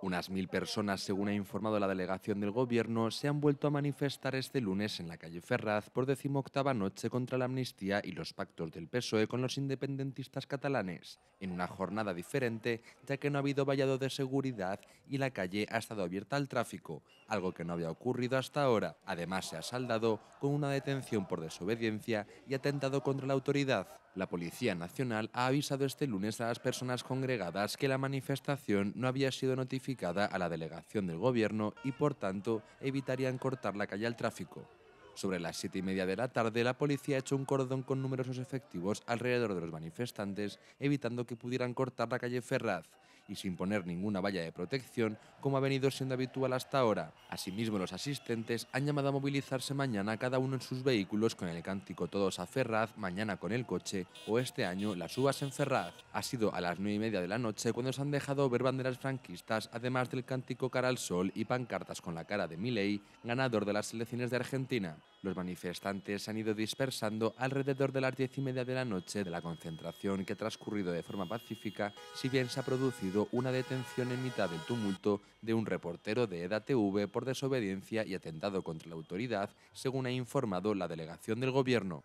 Unas mil personas, según ha informado la delegación del Gobierno, se han vuelto a manifestar este lunes en la calle Ferraz por decimoctava noche contra la amnistía y los pactos del PSOE con los independentistas catalanes, en una jornada diferente, ya que no ha habido vallado de seguridad y la calle ha estado abierta al tráfico, algo que no había ocurrido hasta ahora. Además, se ha saldado con una detención por desobediencia y atentado contra la autoridad. La Policía Nacional ha avisado este lunes a las personas congregadas que la manifestación no había sido notificada a la delegación del gobierno y por tanto evitarían cortar la calle al tráfico. Sobre las siete y media de la tarde, la policía ha hecho un cordón con numerosos efectivos alrededor de los manifestantes, evitando que pudieran cortar la calle Ferraz, y sin poner ninguna valla de protección, como ha venido siendo habitual hasta ahora. Asimismo, los asistentes han llamado a movilizarse mañana cada uno en sus vehículos con el cántico Todos a Ferraz, mañana con el coche o este año las uvas en Ferraz. Ha sido a las nueve y media de la noche cuando se han dejado ver banderas franquistas, además del cántico Cara al Sol y pancartas con la cara de Milei, ganador de las elecciones de Argentina. Los manifestantes se han ido dispersando alrededor de las diez y media de la noche de la concentración que ha transcurrido de forma pacífica, si bien se ha producido una detención en mitad del tumulto de un reportero de EDATV por desobediencia y atentado contra la autoridad, según ha informado la delegación del Gobierno.